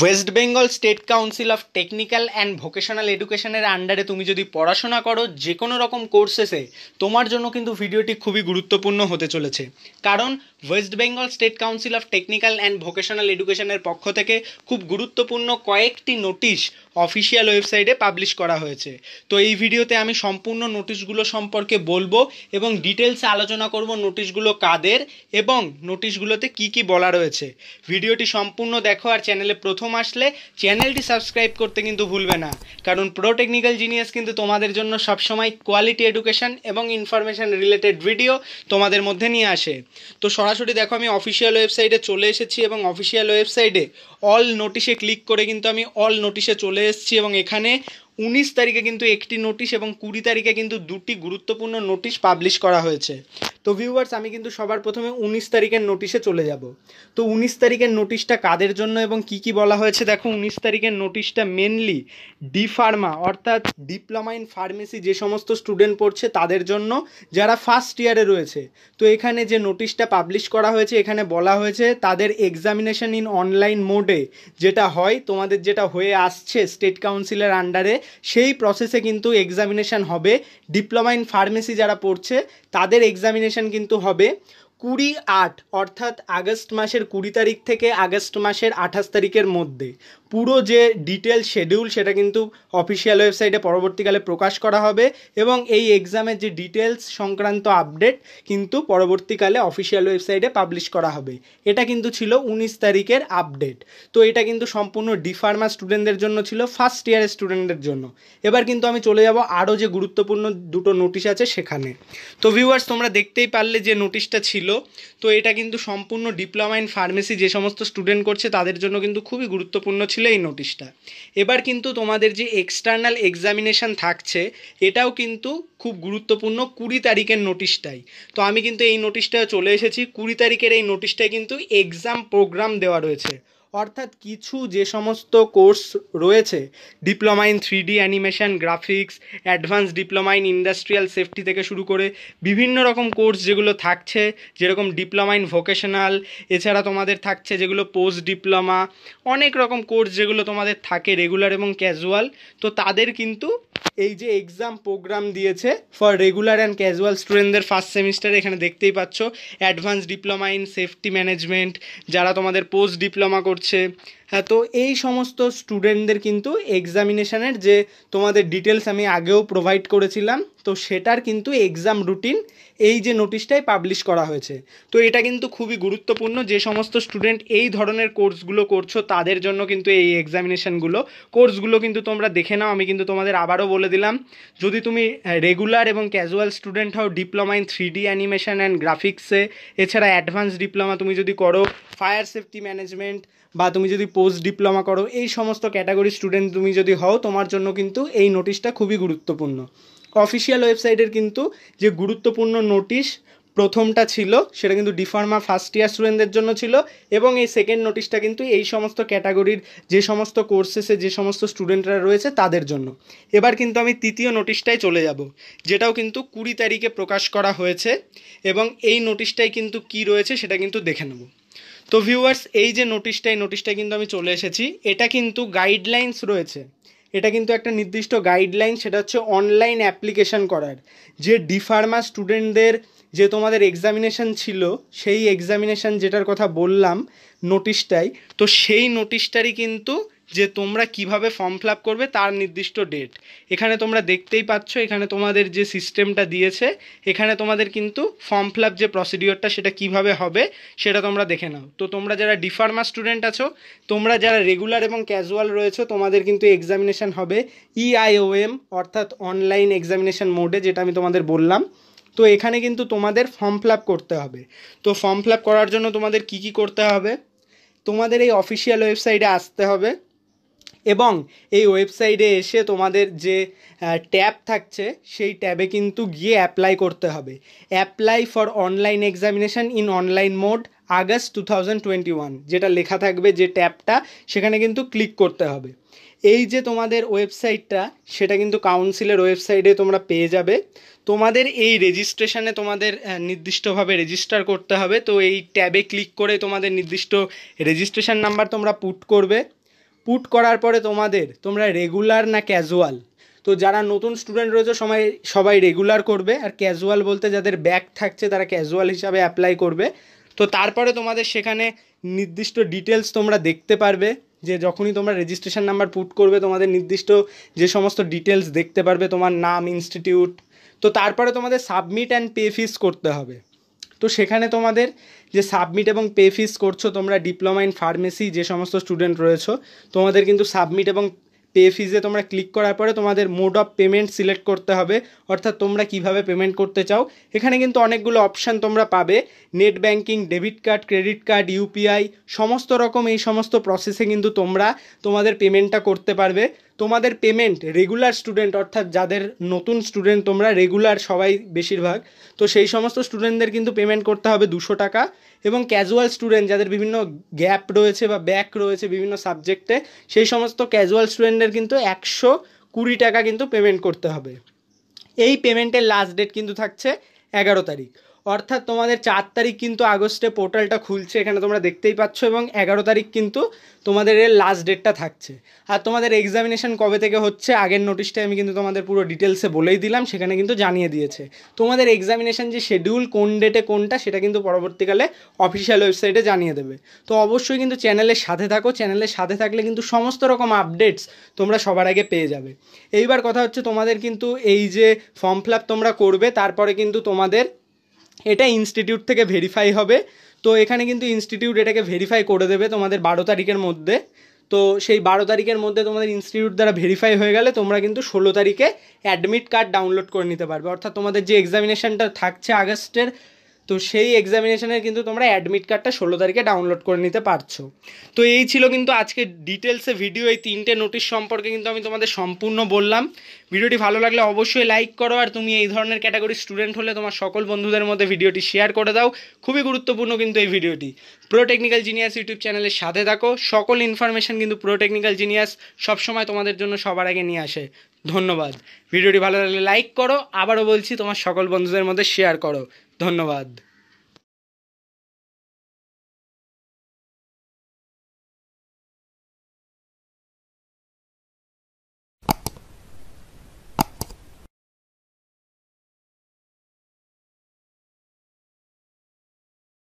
West Bengal state council of technical and vocational এডুকেশনের আন্ডারে তুমি যদি পড়াশোনা করো যে কোনো রকম কোর্সেসে তোমার জন্য কিন্তু ভিডিওটি খুবই গুরুত্বপূর্ণ হতে চলেছে কারণ West Bengal state council of technical and vocational এডুকেশনের পক্ষ থেকে খুব গুরুত্বপূর্ণ কয়েকটি নোটিশ অফিসিয়াল ওয়েবসাইটে পাবলিশ করা হয়েছে তো এই ভিডিওতে আমি সম্পূর্ণ নোটিশগুলো সম্পর্কে বলবো এবং ডিটেলসে আলোচনা করব নোটিশগুলো কাদের এবং নোটিশগুলোতে কি কি বলা রয়েছে ভিডিওটি সম্পূর্ণ দেখো আর চ্যানেলে প্রথম প্রথম আসলে চ্যানেলটি সাবস্ক্রাইব করতে কিন্তু ভুলবে না কারণ প্রো টেকনিক্যাল জিনিয়াস কিন্তু তোমাদের জন্য সবসময় কোয়ালিটি এডুকেশন এবং ইনফরমেশান রিলেটেড ভিডিও তোমাদের মধ্যে নিয়ে আসে তো সরাসরি দেখো আমি অফিসিয়াল ওয়েবসাইটে চলে এসেছি এবং অফিসিয়াল ওয়েবসাইটে অল নোটিশে ক্লিক করে কিন্তু আমি অল নোটিশে চলে এসেছি এবং এখানে উনিশ তারিখে কিন্তু একটি নোটিশ এবং কুড়ি তারিখে কিন্তু দুটি গুরুত্বপূর্ণ নোটিশ পাবলিশ করা হয়েছে তো ভিউয়ার্স আমি কিন্তু সবার প্রথমে উনিশ তারিখের নোটিশে চলে যাব তো উনিশ তারিখের নোটিশটা কাদের জন্য এবং কি কি বলা হয়েছে দেখো উনিশ তারিখের নোটিশটা মেনলি ডি ফার্মা অর্থাৎ ডিপ্লোমা ইন ফার্মেসি যে সমস্ত স্টুডেন্ট পড়ছে তাদের জন্য যারা ফার্স্ট ইয়ারে রয়েছে তো এখানে যে নোটিশটা পাবলিশ করা হয়েছে এখানে বলা হয়েছে তাদের এক্সামিনেশন ইন অনলাইন মোডে যেটা হয় তোমাদের যেটা হয়ে আসছে স্টেট কাউন্সিলের আন্ডারে সেই প্রসেসে কিন্তু এক্সামিনেশন হবে ডিপ্লোমা ইন ফার্মেসি যারা পড়ছে তাদের এক্সামিনেশন কম্বিনেশন কিন্তু হবে কুড়ি আট অর্থাৎ আগস্ট মাসের কুড়ি তারিখ থেকে আগস্ট মাসের আঠাশ তারিখের মধ্যে পুরো যে ডিটেল শেডিউল সেটা কিন্তু অফিসিয়াল ওয়েবসাইটে পরবর্তীকালে প্রকাশ করা হবে এবং এই এক্সামের যে ডিটেলস সংক্রান্ত আপডেট কিন্তু পরবর্তীকালে অফিসিয়াল ওয়েবসাইটে পাবলিশ করা হবে এটা কিন্তু ছিল উনিশ তারিখের আপডেট তো এটা কিন্তু সম্পূর্ণ ডিফার্মা স্টুডেন্টদের জন্য ছিল ফার্স্ট ইয়ারের স্টুডেন্টদের জন্য এবার কিন্তু আমি চলে যাব আরও যে গুরুত্বপূর্ণ দুটো নোটিশ আছে সেখানে তো ভিউয়ার্স তোমরা দেখতেই পারলে যে নোটিশটা ছিল তো এটা কিন্তু সম্পূর্ণ ডিপ্লোমা ইন ফার্মেসি যে সমস্ত স্টুডেন্ট করছে তাদের জন্য কিন্তু খুবই গুরুত্বপূর্ণ ছিল দিয়েছিল এই নোটিশটা এবার কিন্তু তোমাদের যে এক্সটার্নাল এক্সামিনেশান থাকছে এটাও কিন্তু খুব গুরুত্বপূর্ণ কুড়ি তারিখের নোটিশটাই তো আমি কিন্তু এই নোটিশটা চলে এসেছি কুড়ি তারিখের এই নোটিশটায় কিন্তু এক্সাম প্রোগ্রাম দেওয়া রয়েছে অর্থাৎ কিছু যে সমস্ত কোর্স রয়েছে diploma in three D animation graphics advance diploma in industrial safety থেকে শুরু করে বিভিন্ন রকম কোর্স যেগুলো থাকছে যেরকম ডিপ্লোমা ইন ভোকেশনাল এছাড়া তোমাদের থাকছে যেগুলো পোস্ট ডিপ্লোমা অনেক রকম কোর্স যেগুলো তোমাদের থাকে রেগুলার এবং ক্যাজুয়াল তো তাদের কিন্তু এই যে এক্সাম প্রোগ্রাম দিয়েছে ফর রেগুলার অ্যান্ড ক্যাজুয়াল স্টুডেন্টদের ফার্স্ট সেমিস্টার এখানে দেখতেই পাচ্ছ advance diploma in safety management যারা তোমাদের পোস্ট ডিপ্লোমা করছে leche হ্যাঁ তো এই সমস্ত স্টুডেন্টদের কিন্তু এক্সামিনেশানের যে তোমাদের ডিটেলস আমি আগেও প্রোভাইড করেছিলাম তো সেটার কিন্তু এক্সাম রুটিন এই যে নোটিশটাই পাবলিশ করা হয়েছে তো এটা কিন্তু খুবই গুরুত্বপূর্ণ যে সমস্ত স্টুডেন্ট এই ধরনের কোর্সগুলো করছো তাদের জন্য কিন্তু এই এক্সামিনেশানগুলো কোর্সগুলো কিন্তু তোমরা দেখে নাও আমি কিন্তু তোমাদের আবারও বলে দিলাম যদি তুমি রেগুলার এবং ক্যাজুয়াল স্টুডেন্ট হও diploma in three D animation and গ্রাফিক্সে এছাড়া অ্যাডভান্স ডিপ্লোমা তুমি যদি করো ফায়ার সেফটি ম্যানেজমেন্ট বা তুমি যদি পোস্ট ডিপ্লোমা করো এই সমস্ত ক্যাটাগরি স্টুডেন্ট তুমি যদি হও তোমার জন্য কিন্তু এই নোটিশটা খুবই গুরুত্বপূর্ণ অফিসিয়াল ওয়েবসাইটের কিন্তু যে গুরুত্বপূর্ণ নোটিশ প্রথমটা ছিল সেটা কিন্তু ডিফার্মা ফার্স্ট ইয়ার স্টুডেন্টদের জন্য ছিল এবং এই সেকেন্ড নোটিশটা কিন্তু এই সমস্ত ক্যাটাগরির যে সমস্ত কোর্সেসে যে সমস্ত স্টুডেন্টরা রয়েছে তাদের জন্য এবার কিন্তু আমি তৃতীয় নোটিশটায় চলে যাব যেটাও কিন্তু কুড়ি তারিখে প্রকাশ করা হয়েছে এবং এই নোটিশটাই কিন্তু কি রয়েছে সেটা কিন্তু দেখে নেবো তো ভিউয়ার্স এই যে নোটিশটা এই নোটিশটা কিন্তু আমি চলে এসেছি এটা কিন্তু গাইডলাইন্স রয়েছে এটা কিন্তু একটা নির্দিষ্ট গাইডলাইন সেটা হচ্ছে অনলাইন অ্যাপ্লিকেশান করার যে ডিফার্মা স্টুডেন্টদের যে তোমাদের এক্সামিনেশান ছিল সেই এক্সামিনেশান যেটার কথা বললাম নোটিশটাই তো সেই নোটিশটারই কিন্তু যে তোমরা কিভাবে ফর্ম ফিল আপ করবে তার নির্দিষ্ট ডেট এখানে তোমরা দেখতেই পাচ্ছ এখানে তোমাদের যে সিস্টেমটা দিয়েছে এখানে তোমাদের কিন্তু ফর্ম ফিল আপ যে প্রসিডিওরটা সেটা কিভাবে হবে সেটা তোমরা দেখে নাও তো তোমরা যারা ডিফার্মা স্টুডেন্ট আছো তোমরা যারা রেগুলার এবং ক্যাজুয়াল রয়েছো তোমাদের কিন্তু এক্সামিনেশান হবে ইআইওএম e অর্থাৎ অনলাইন এক্সামিনেশান মোডে যেটা আমি তোমাদের বললাম তো এখানে কিন্তু তোমাদের ফর্ম ফিল আপ করতে হবে তো ফর্ম ফিল আপ করার জন্য তোমাদের কি কি করতে হবে তোমাদের এই অফিসিয়াল ওয়েবসাইটে আসতে হবে এবং এই ওয়েবসাইটে এসে তোমাদের যে ট্যাব থাকছে সেই ট্যাবে কিন্তু গিয়ে অ্যাপ্লাই করতে হবে apply for online examination in online mode August two thousand twenty one যেটা লেখা থাকবে যে ট্যাবটা সেখানে কিন্তু ক্লিক করতে হবে এই যে তোমাদের ওয়েবসাইটটা সেটা কিন্তু কাউন্সিলের ওয়েবসাইটে তোমরা পেয়ে যাবে তোমাদের এই রেজিস্ট্রেশনে তোমাদের নির্দিষ্টভাবে রেজিস্টার করতে হবে তো এই ট্যাবে ক্লিক করে তোমাদের নির্দিষ্ট রেজিস্ট্রেশন নাম্বার তোমরা পুট করবে পুট করার পরে তোমাদের তোমরা রেগুলার না ক্যাজুয়াল তো যারা নতুন স্টুডেন্ট রয়েছে সবাই সবাই রেগুলার করবে আর ক্যাজুয়াল বলতে যাদের ব্যাক থাকছে তারা ক্যাজুয়াল হিসাবে অ্যাপ্লাই করবে তো তারপরে তোমাদের সেখানে নির্দিষ্ট ডিটেলস তোমরা দেখতে পারবে যে যখনই তোমরা রেজিস্ট্রেশন নাম্বার পুট করবে তোমাদের নির্দিষ্ট যে সমস্ত ডিটেলস দেখতে পারবে তোমার নাম ইনস্টিটিউট তো তারপরে তোমাদের সাবমিট অ্যান্ড পে ফিস করতে হবে তো সেখানে তোমাদের যে সাবমিট এবং পে ফিস করছো তোমরা ডিপ্লোমা ইন ফার্মেসি যে সমস্ত স্টুডেন্ট রয়েছো তোমাদের কিন্তু সাবমিট এবং পে ফিজে তোমরা ক্লিক করার পরে তোমাদের মোড অফ পেমেন্ট সিলেক্ট করতে হবে অর্থাৎ তোমরা কিভাবে পেমেন্ট করতে চাও এখানে কিন্তু অনেকগুলো অপশান তোমরা পাবে net banking debit card credit card UPI সমস্ত রকম এই সমস্ত প্রসেসে কিন্তু তোমরা তোমাদের পেমেন্টটা করতে পারবে তোমাদের পেমেন্ট রেগুলার স্টুডেন্ট অর্থাৎ যাদের নতুন স্টুডেন্ট তোমরা রেগুলার সবাই বেশিরভাগ তো সেই সমস্ত স্টুডেন্টদের কিন্তু পেমেন্ট করতে হবে দুশো টাকা এবং ক্যাজুয়াল স্টুডেন্ট যাদের বিভিন্ন গ্যাপ রয়েছে বা ব্যাক রয়েছে বিভিন্ন সাবজেক্টে সেই সমস্ত ক্যাজুয়াল স্টুডেন্টদের কিন্তু একশো কুড়ি টাকা কিন্তু পেমেন্ট করতে হবে এই পেমেন্টের লাস্ট ডেট কিন্তু থাকছে এগারো তারিখ অর্থাৎ তোমাদের চার তারিখ কিন্তু আগস্টে পোর্টালটা খুলছে এখানে তোমরা দেখতেই পাচ্ছ এবং এগারো তারিখ কিন্তু তোমাদের এর লাস্ট ডেটটা থাকছে আর তোমাদের এক্সামিনেশান কবে থেকে হচ্ছে আগের নোটিশটা আমি কিন্তু তোমাদের পুরো ডিটেলসে বলেই দিলাম সেখানে কিন্তু জানিয়ে দিয়েছে তোমাদের এক্সামিনেশান যে শেডিউল কোন ডেটে কোনটা সেটা কিন্তু পরবর্তীকালে অফিসিয়াল ওয়েবসাইটে জানিয়ে দেবে তো অবশ্যই কিন্তু চ্যানেলের সাথে থাকো চ্যানেলের সাথে থাকলে কিন্তু সমস্ত রকম আপডেটস তোমরা সবার আগে পেয়ে যাবে এইবার কথা হচ্ছে তোমাদের কিন্তু এই যে ফর্ম ফিল তোমরা করবে তারপরে কিন্তু তোমাদের এটা ইনস্টিটিউট থেকে ভেরিফাই হবে তো এখানে কিন্তু ইনস্টিটিউট এটাকে ভেরিফাই করে দেবে তোমাদের বারো তারিখের মধ্যে তো সেই বারো তারিখের মধ্যে তোমাদের ইনস্টিটিউট দ্বারা ভেরিফাই হয়ে গেলে তোমরা কিন্তু ষোলো তারিখে অ্যাডমিট কার্ড ডাউনলোড করে নিতে পারবে অর্থাৎ তোমাদের যে এক্সামিনেশানটা থাকছে আগস্টের তো সেই এক্সামিনেশনের কিন্তু তোমরা অ্যাডমিট কার্ডটা ষোলো তারিখে ডাউনলোড করে নিতে পারছো তো এই ছিল কিন্তু আজকে ডিটেলসে ভিডিও এই তিনটে নোটিশ সম্পর্কে কিন্তু আমি তোমাদের সম্পূর্ণ বললাম ভিডিওটি ভালো লাগলে অবশ্যই লাইক করো আর তুমি এই ধরনের ক্যাটাগরি স্টুডেন্ট হলে তোমার সকল বন্ধুদের মধ্যে ভিডিওটি শেয়ার করে দাও খুবই গুরুত্বপূর্ণ কিন্তু এই ভিডিওটি প্রো টেকনিক্যাল জিনিয়াস ইউটিউব চ্যানেলের সাথে থাকো সকল ইনফরমেশান কিন্তু প্রো টেকনিক্যাল জিনিয়াস সবসময় তোমাদের জন্য সবার আগে নিয়ে আসে ধন্যবাদ ভিডিওটি ভালো লাগলে লাইক করো আবারও বলছি তোমার সকল বন্ধুদের মধ্যে শেয়ার করো ধন্যবাদ